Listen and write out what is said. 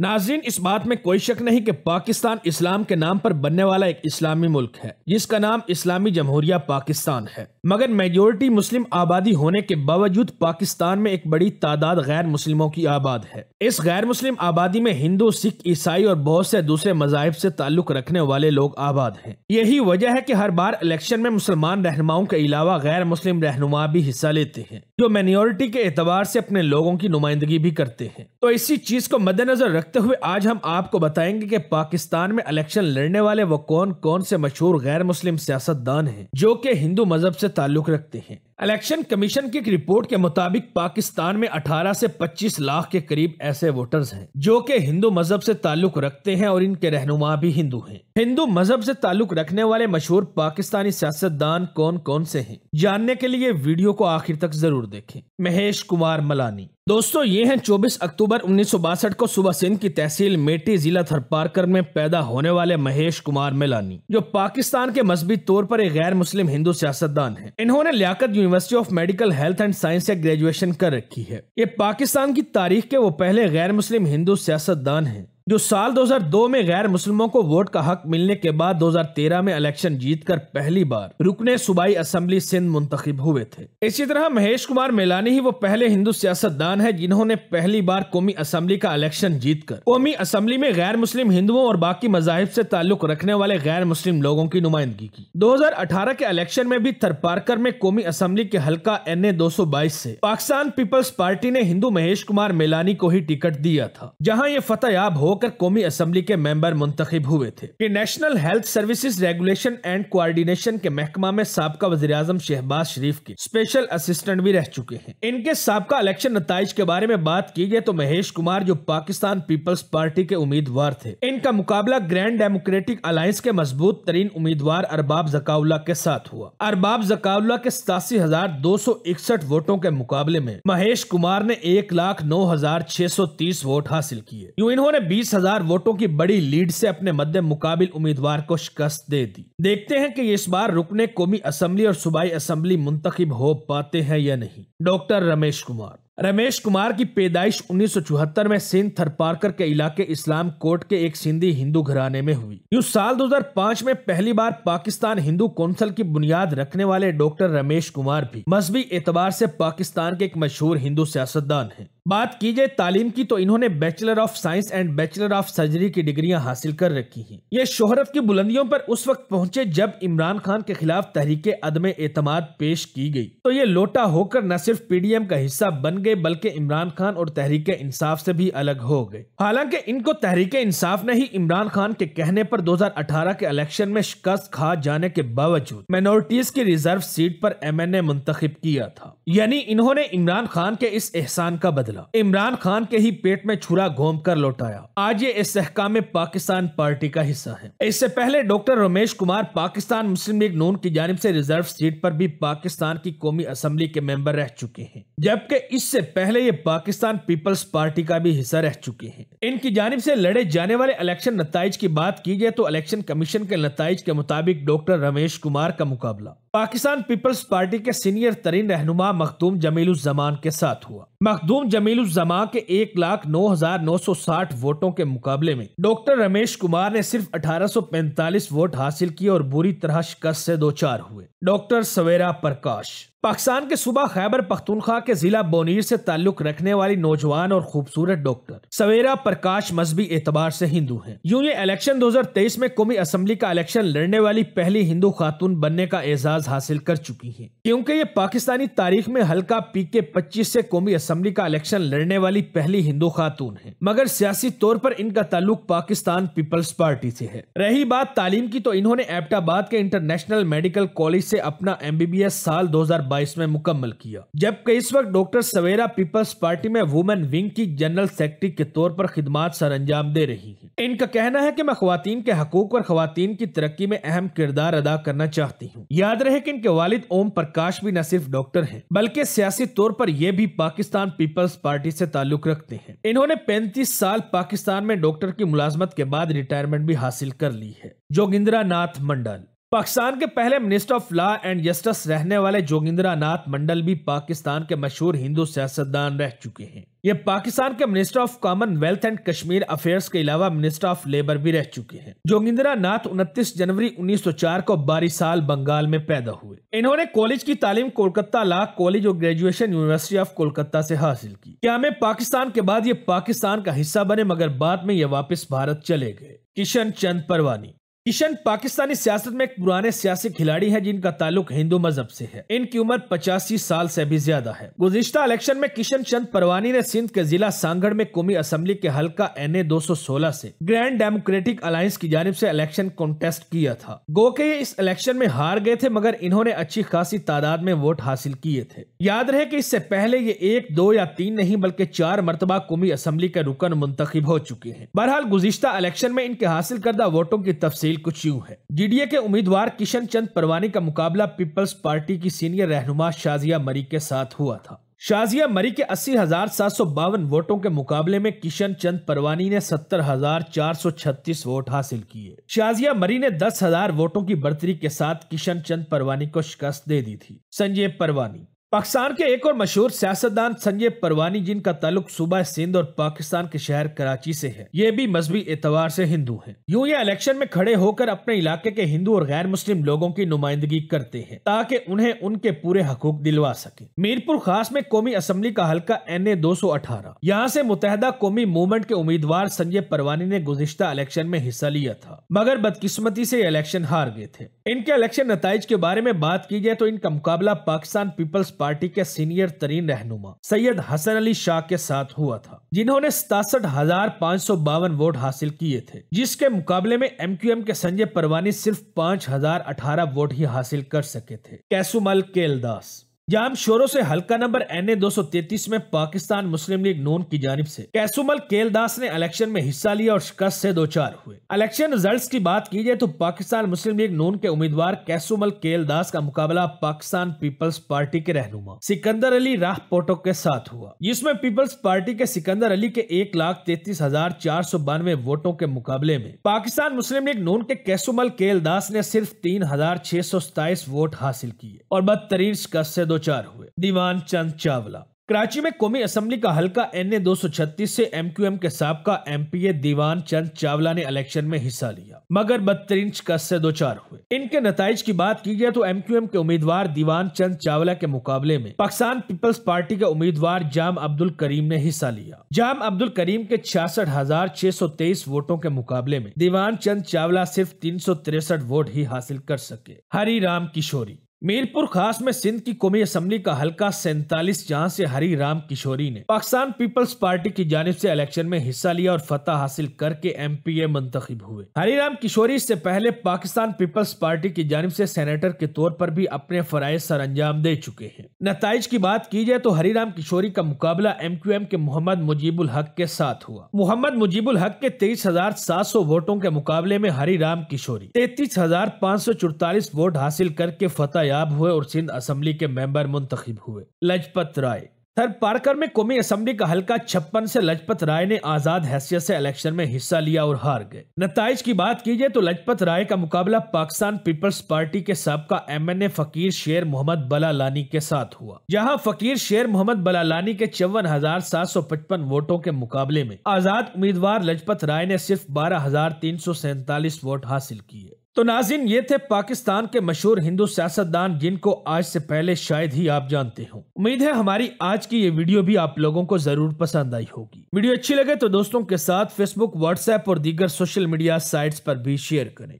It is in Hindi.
नाजिन इस बात में कोई शक नहीं कि पाकिस्तान इस्लाम के नाम पर बनने वाला एक इस्लामी मुल्क है जिसका नाम इस्लामी जमहूरिया पाकिस्तान है मगर मेजोरिटी मुस्लिम आबादी होने के बावजूद पाकिस्तान में एक बड़ी तादाद गैर मुस्लिमों की आबाद है इस गैर मुस्लिम आबादी में हिंदू सिख ईसाई और बहुत से दूसरे मजाहब से ताल्लुक रखने वाले लोग आबाद है यही वजह है की हर बार इलेक्शन में मुसलमान रहनुमाओं के अलावा गैर मुस्लिम रहनुमा भी हिस्सा लेते हैं जो मेनोरिटी के एतबार से अपने लोगों की नुमाइंदगी भी करते हैं तो इसी चीज को मद्देनजर रखते हुए आज हम आपको बताएंगे कि पाकिस्तान में इलेक्शन लड़ने वाले वो कौन कौन से मशहूर गैर मुस्लिम सियासतदान हैं जो कि हिंदू मजहब से ताल्लुक रखते हैं इलेक्शन कमीशन की एक रिपोर्ट के मुताबिक पाकिस्तान में 18 से 25 लाख के करीब ऐसे वोटर्स हैं जो कि हिंदू मजहब से ताल्लुक रखते हैं और इनके रहनुमा भी हिंदू हैं हिंदू मजहब से ताल्लुक रखने वाले मशहूर पाकिस्तानी सियासतदान कौन कौन से हैं जानने के लिए वीडियो को आखिर तक जरूर देखें महेश कुमार मलानी दोस्तों ये हैं 24 अक्टूबर उन्नीस को सुबह सिंध की तहसील मेटी जिला थरपारकर में पैदा होने वाले महेश कुमार मेलानी जो पाकिस्तान के मजहबी तौर पर एक गैर मुस्लिम हिंदू सियासतदान हैं इन्होंने Liaquat university of medical health and science से ग्रेजुएशन कर रखी है ये पाकिस्तान की तारीख के वो पहले गैर मुस्लिम हिंदू सियासतदान हैं जो साल 2002 में गैर मुस्लिमों को वोट का हक मिलने के बाद 2013 में इलेक्शन जीतकर पहली बार रुकने सूबाई असम्बली सिंध मुंतखब हुए थे इसी तरह महेश कुमार मेलानी ही वो पहले हिंदू सियासतदान है जिन्होंने पहली बार कौमी असम्बली का इलेक्शन जीतकर कौमी असम्बली में गैर मुस्लिम हिंदुओं और बाकी मजाहब से ताल्लुक रखने वाले गैर मुस्लिम लोगों की नुमाइंदगी की दो के इलेक्शन में भी थरपारकर में कौमी असम्बली के हल्का एन ए दो पाकिस्तान पीपल्स पार्टी ने हिंदू महेश कुमार मेलानी को ही टिकट दिया था जहाँ ये फतेहयाब हो होकर कौमी असम्बली के मेंबर मुंतखब हुए थे कि national health services regulation and coordination के महकमा में सबका वजी अजम शहबाज शरीफ के स्पेशल असिस्टेंट भी रह चुके हैं इनके सबका इलेक्शन नतज के बारे में बात की गई तो महेश कुमार जो पाकिस्तान पीपल्स पार्टी के उम्मीदवार थे इनका मुकाबला ग्रैंड डेमोक्रेटिक अलायंस के मजबूत तरीन उम्मीदवार अरबाब जकाउल्ला के साथ हुआ अरबाब जकाउल्ला के सतासी हजार दो सौ इकसठ वोटों के मुकाबले में महेश कुमार ने एक लाख नौ हजार छह सौ तीस वोट हासिल किए यूं इन्होंने बीस बीस हजार वोटों की बड़ी लीड से अपने मध्य मुकाबिल उम्मीदवार को शिकस्त दे दी देखते हैं कि इस बार रुकने कौमी असम्बली और सूबाई असम्बली मुंतखब हो पाते हैं या नहीं डॉक्टर रमेश कुमार रमेश कुमार की पैदाइश 1974 में सिंध थरपारकर के इलाके इस्लाम कोट के एक सिंधी हिंदू घराने में हुई यू साल 2005 में पहली बार पाकिस्तान हिंदू कौंसिल की बुनियाद रखने वाले डॉक्टर रमेश कुमार भी मजहबी एतबार से पाकिस्तान के एक मशहूर हिंदू सियासतदान हैं बात की जाए तालीम की तो इन्होंने bachelor of science and bachelor of surgery की डिग्रियां हासिल कर रखी हैं ये शोहरत की बुलंदियों पर उस वक्त पहुंचे जब इमरान खान के खिलाफ तहरीके अदम एतमाद पेश की गई तो ये लोटा होकर न सिर्फ पीडीएम का हिस्सा बन गए बल्कि इमरान खान और तहरीक इंसाफ से भी अलग हो गए हालांकि इनको तहरीक इंसाफ ने ही इमरान खान के कहने पर दो के इलेक्शन में शिकस्त खा जाने के बावजूद माइनॉरिटीज की रिजर्व सीट पर एम एन ए किया था यानी इन्होंने इमरान खान के इस एहसान का बदला मिला इमरान खान के ही पेट में छुरा घोम कर लौटाया आज ये इस में पाकिस्तान पार्टी का हिस्सा है इससे पहले doctor Ramesh Kumar Pakistan Muslim league Noon की जानब ऐसी रिजर्व सीट आरोप भी पाकिस्तान की कौमी असम्बली के मेंबर रह चुके हैं जबकि इससे पहले ये पाकिस्तान पीपल्स पार्टी का भी हिस्सा रह चुके हैं इनकी जानब ऐसी लड़े जाने वाले इलेक्शन नतज की बात की जाए तो इलेक्शन कमीशन के नतज के मुताबिक डॉक्टर रमेश कुमार का मुकाबला पाकिस्तान पीपल्स पार्टी के सीनियर तरीन रहनुमा मखदूम जमीलुजमान के साथ हुआ मखदूम जमीलुजमा के एक लाख नौ हजार नौ सौ साठ वोटों के मुकाबले में डॉक्टर रमेश कुमार ने सिर्फ अठारह सौ पैंतालीस वोट हासिल किए और बुरी तरह शिकस्त से दो चार हुए डॉक्टर सवेरा प्रकाश पाकिस्तान के सुबह खैबर पख्तूनख्वा के जिला बोनीर से ताल्लुक रखने वाली नौजवान और खूबसूरत डॉक्टर सवेरा प्रकाश मजहबी एतबार से हिंदू हैं। यूं ये इलेक्शन 2023 में कौमी असम्बली का इलेक्शन लड़ने वाली पहली हिंदू खातून बनने का एजाज हासिल कर चुकी है क्यूँकी ये पाकिस्तानी तारीख में हल्का पी के पच्चीस ऐसी कौमी असम्बली का इलेक्शन लड़ने वाली पहली हिंदू खातून है मगर सियासी तौर पर इनका ताल्लुक पाकिस्तान पीपल्स पार्टी से है रही बात तालीम की तो इन्होंने एबटाबाद के इंटरनेशनल मेडिकल कॉलेज ऐसी अपना एम साल दो 2022 में मुकम्मल किया जबकि इस वक्त डॉक्टर सवेरा पीपल्स पार्टी में वुमेन विंग की जनरल सेक्रेटरी के तौर पर खिदमत सर अंजाम दे रही है इनका कहना है की मैं खुवान के हकूक और खुवान की तरक्की में अहम किरदार अदा करना चाहती हूँ याद रहे की इनके वालिद ओम प्रकाश भी न सिर्फ डॉक्टर है बल्कि सियासी तौर पर यह भी पाकिस्तान पीपल्स पार्टी से ताल्लुक रखते हैं इन्होंने पैंतीस साल पाकिस्तान में डॉक्टर की मुलाजमत के बाद रिटायरमेंट भी हासिल कर ली है जोगिंद्रा नाथ मंडल पाकिस्तान के पहले minister of law and justice रहने वाले जोगिंद्रा नाथ मंडल भी पाकिस्तान के मशहूर हिंदू सियासतदान रह चुके हैं ये पाकिस्तान के minister of commonwealth and Kashmir affairs के अलावा मिनिस्टर ऑफ लेबर भी रह चुके हैं जोगिंद्रा नाथ उनतीस जनवरी 1904 को बारिसाल बंगाल में पैदा हुए इन्होंने कॉलेज की तालीम कोलकाता ला कॉलेज और ग्रेजुएशन यूनिवर्सिटी ऑफ कोलकाता से हासिल की क्या में पाकिस्तान के बाद ये पाकिस्तान का हिस्सा बने मगर बाद में ये वापस भारत चले गए किशन चंद परवानी किशन पाकिस्तानी सियासत में एक पुराने सियासी खिलाड़ी हैं जिनका ताल्लुक हिंदू मजहब से है इनकी उम्र पचासी साल से भी ज्यादा है गुजश्ता इलेक्शन में किशन चंद परवानी ने सिंध के जिला सांगढ़ में कौमी असम्बली के हल्का एन ए दो सौ सोलह ऐसी ग्रैंड डेमोक्रेटिक अलायंस की जानब ऐसी इलेक्शन कॉन्टेस्ट किया था गो के ये इस इलेक्शन में हार गए थे मगर इन्होंने अच्छी खासी तादाद में वोट हासिल किए थे याद रहे की इससे पहले ये एक दो या तीन नहीं बल्कि चार मरतबा कौमी असम्बली के रुकन मुंतखब हो चुके हैं बहरहाल गुजश्ता इलेक्शन में इनके हासिल करदा वोटों की तफसी तफसील कुछ यूं है डीडीए के उम्मीदवार किशन चंद परवानी का मुकाबला पीपल्स पार्टी की सीनियर रहनुमा शाजिया मरी के साथ हुआ था शाजिया मरी के अस्सी हजार सात सौ बावन वोटों के मुकाबले में किशन चंद परवानी ने सत्तर हजार चार सौ छत्तीस वोट हासिल किए शाजिया मरी ने दस हजार वोटों की बढ़तरी के साथ किशन चंद परवानी को शिकस्त दे दी थी संजय परवानी पाकिस्तान के एक और मशहूर सियासतदान संजय परवानी जिनका ताल्लुक सूबा सिंध और पाकिस्तान के शहर कराची से है ये भी मजहबी एतवार से हिंदू हैं। यूं ये इलेक्शन में खड़े होकर अपने इलाके के हिंदू और गैर मुस्लिम लोगों की नुमाइंदगी करते हैं ताकि उन्हें उनके पूरे हकूक दिलवा सके मीरपुर खास में कौमी असम्बली का हल्का एन ए दो सौ अठारह यहाँ से मुतहदा कौमी मूवमेंट के उम्मीदवार संजय परवानी ने गुजश्ता इलेक्शन में हिस्सा लिया था मगर बदकिस्मती से इलेक्शन हार गए थे इनके इलेक्शन नतज के बारे में बात की जाए तो इनका मुकाबला पाकिस्तान पीपल्स पार्टी के सीनियर तरीन रहनुमा सैयद हसन अली शाह के साथ हुआ था जिन्होंने सतासठ हजार पाँच सौ बावन वोट हासिल किए थे जिसके मुकाबले में एम क्यू एम के संजय परवानी सिर्फ पाँच हजार अठारह वोट ही हासिल कर सके थे कैसुमल केलदास जाम शोरों से हल्का नंबर एन ए दो में पाकिस्तान मुस्लिम लीग नून की जानब से कैसुमल केलदास ने इलेक्शन में हिस्सा लिया और शिकस्त से दो चार हुए इलेक्शन रिजल्ट्स की बात की जाए तो पाकिस्तान मुस्लिम लीग नून के उम्मीदवार कैसुमल केलदास का मुकाबला पाकिस्तान पीपल्स पार्टी के रहनुमा सिकंदर अली राह पोटो के साथ हुआ जिसमे पीपल्स पार्टी के सिकंदर अली के एक लाख तैतीस हजार चार सौ बानवे वोटों के मुकाबले में पाकिस्तान मुस्लिम लीग नून के कैसुमल केलदास ने सिर्फ तीन हजार छह सौ सताइस वोट हासिल किए और बदतरीन शिकस्त से दो दो चार हुए दीवान चंद चावला कराची में कौमी असम्बली का हल्का एन ए दो सौ छत्तीस से एम क्यू एम के सबका M P A Diwan Chand Chawla ने इलेक्शन में हिस्सा लिया मगर बदतरीन कस से दो चार हुए इनके नतज की बात की जाए तो एम क्यू एम के उम्मीदवार दीवान चंद चावला के मुकाबले में पाकिस्तान पीपल्स पार्टी के उम्मीदवार जाम अब्दुल करीम ने हिस्सा लिया जाम अब्दुल करीम के छियासठ हजार छह सौ तेईस वोटों के मुकाबले में दीवान चंद चावला सिर्फ तीन सौ तिरसठ वोट ही हासिल कर सके हरी राम किशोरी मीरपुर खास में सिंध की कौमी असम्बली का हल्का सैंतालीस जहाँ से हरी राम किशोरी ने पाकिस्तान पीपल्स पार्टी की जानब से इलेक्शन में हिस्सा लिया और फतह हासिल करके एम पी ए मंतखब हुए हरी राम किशोरी इससे पहले पाकिस्तान पीपल्स पार्टी की जानब से सेनेटर के तौर पर भी अपने फराइज सर अंजाम दे चुके हैं नतज की बात की जाए तो हरी राम किशोरी का मुकाबला एम क्यू एम के मोहम्मद मुजीबुल हक के साथ हुआ मोहम्मद मुजीबुल हक के तेईस हजार सात सौ वोटों के मुकाबले में हरी राम किशोरी तैतीस हजार पाँच सौ चौतालीस वोट हासिल करके फतेह नायाब हुए और सिंध असम्बली के मेंबर मुंतखब हुए लजपत राय सर पारकर में कौमी असम्बली का हल्का छप्पन से लजपत राय ने आजाद हैसियत से इलेक्शन में हिस्सा लिया और हार गए नतज की बात कीजिए तो लजपत राय का मुकाबला पाकिस्तान पीपल्स पार्टी के सबका एमएनए फकीर शेर मोहम्मद बलालानी के साथ हुआ जहां फकीर शेर मोहम्मद बलालानी के चौवन हजार सात सौ पचपन वोटों के मुकाबले में आजाद उम्मीदवार लजपत राय ने सिर्फ बारह हजार तीन सौ सैतालीस वोट हासिल किए तो नाजिन ये थे पाकिस्तान के मशहूर हिंदू सियासतदान जिनको आज से पहले शायद ही आप जानते हो उम्मीद है हमारी आज की ये वीडियो भी आप लोगों को जरूर पसंद आई होगी वीडियो अच्छी लगे तो दोस्तों के साथ फेसबुक व्हाट्सएप और दीगर सोशल मीडिया साइट्स पर भी शेयर करें